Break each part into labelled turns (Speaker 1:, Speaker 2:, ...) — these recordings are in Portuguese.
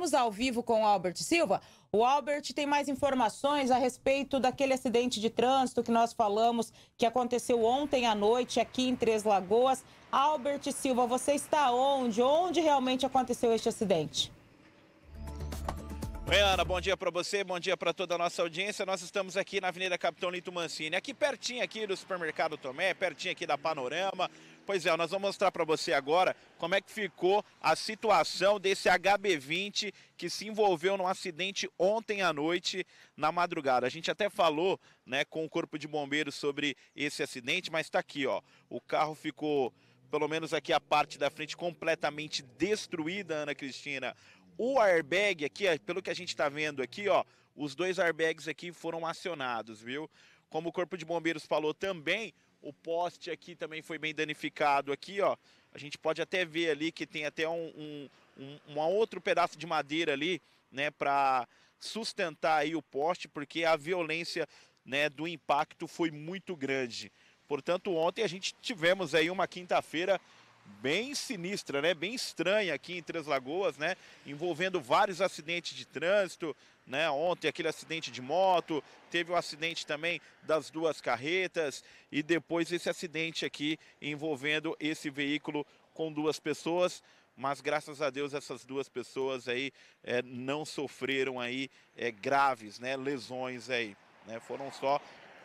Speaker 1: Vamos ao vivo com o Albert Silva. O Albert tem mais informações a respeito daquele acidente de trânsito que nós falamos que aconteceu ontem à noite aqui em Três Lagoas. Albert Silva, você está onde? Onde realmente aconteceu este acidente? Oi, Ana, bom dia para você, bom dia para toda a nossa audiência. Nós estamos aqui na Avenida Capitão Lito Mancini, aqui pertinho aqui do Supermercado Tomé, pertinho aqui da Panorama. Pois é, nós vamos mostrar para você agora como é que ficou a situação desse HB20 que se envolveu num acidente ontem à noite, na madrugada. A gente até falou, né, com o Corpo de Bombeiros sobre esse acidente, mas está aqui, ó. O carro ficou pelo menos aqui a parte da frente completamente destruída, Ana Cristina. O airbag aqui, pelo que a gente está vendo aqui, ó, os dois airbags aqui foram acionados, viu? Como o Corpo de Bombeiros falou também, o poste aqui também foi bem danificado aqui, ó. A gente pode até ver ali que tem até um, um, um outro pedaço de madeira ali, né, para sustentar aí o poste, porque a violência, né, do impacto foi muito grande. Portanto, ontem a gente tivemos aí uma quinta-feira bem sinistra, né? Bem estranha aqui em Três Lagoas, né? Envolvendo vários acidentes de trânsito, né? Ontem aquele acidente de moto, teve o um acidente também das duas carretas e depois esse acidente aqui envolvendo esse veículo com duas pessoas. Mas graças a Deus essas duas pessoas aí é, não sofreram aí é, graves, né? Lesões aí. Né? Foram só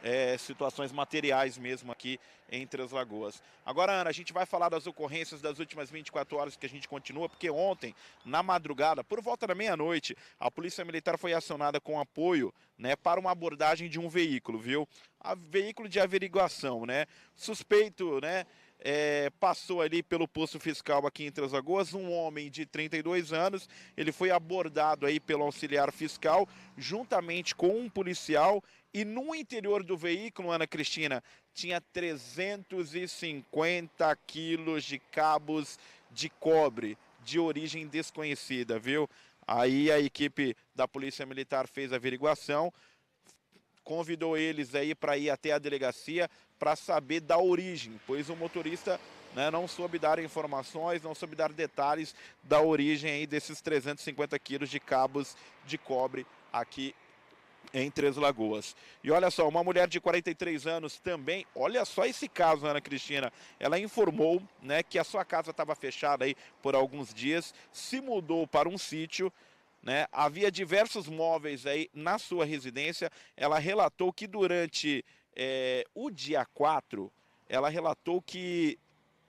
Speaker 1: é, situações materiais mesmo aqui entre as Lagoas. Agora, Ana, a gente vai falar das ocorrências das últimas 24 horas que a gente continua, porque ontem, na madrugada, por volta da meia-noite, a Polícia Militar foi acionada com apoio né, para uma abordagem de um veículo, viu? A veículo de averiguação, né? Suspeito, né? é, passou ali pelo posto fiscal aqui em Três Lagoas, um homem de 32 anos, ele foi abordado aí pelo auxiliar fiscal, juntamente com um policial, e no interior do veículo, Ana Cristina, tinha 350 quilos de cabos de cobre, de origem desconhecida, viu? Aí a equipe da Polícia Militar fez a averiguação, convidou eles aí para ir até a delegacia, para saber da origem, pois o motorista né, não soube dar informações, não soube dar detalhes da origem aí desses 350 quilos de cabos de cobre aqui em Três Lagoas. E olha só, uma mulher de 43 anos também, olha só esse caso, Ana Cristina, ela informou né, que a sua casa estava fechada aí por alguns dias, se mudou para um sítio, né, havia diversos móveis aí na sua residência, ela relatou que durante é, o dia 4, ela relatou que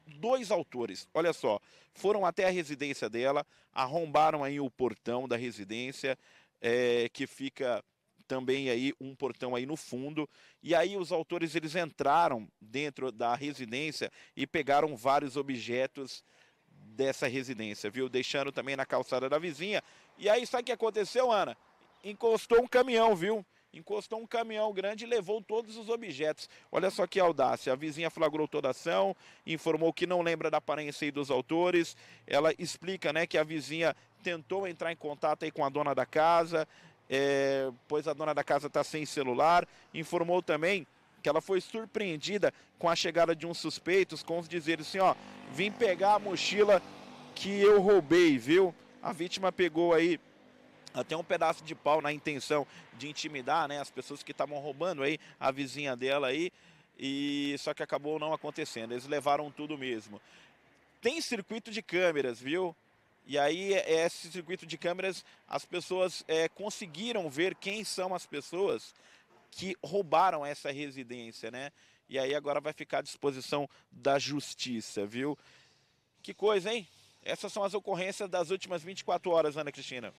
Speaker 1: dois autores, olha só, foram até a residência dela, arrombaram aí o portão da residência, é, que fica também aí um portão aí no fundo. E aí os autores eles entraram dentro da residência e pegaram vários objetos dessa residência, viu? Deixando também na calçada da vizinha. E aí sabe o que aconteceu, Ana? Encostou um caminhão, viu? encostou um caminhão grande e levou todos os objetos. Olha só que audácia. A vizinha flagrou toda a ação, informou que não lembra da aparência e dos autores. Ela explica né, que a vizinha tentou entrar em contato aí com a dona da casa, é, pois a dona da casa está sem celular. Informou também que ela foi surpreendida com a chegada de uns suspeitos, com os dizeres assim, ó, vim pegar a mochila que eu roubei, viu? A vítima pegou aí até um pedaço de pau na intenção de intimidar né, as pessoas que estavam roubando aí a vizinha dela aí. E só que acabou não acontecendo. Eles levaram tudo mesmo. Tem circuito de câmeras, viu? E aí, esse circuito de câmeras, as pessoas é, conseguiram ver quem são as pessoas que roubaram essa residência, né? E aí agora vai ficar à disposição da justiça, viu? Que coisa, hein? Essas são as ocorrências das últimas 24 horas, Ana Cristina.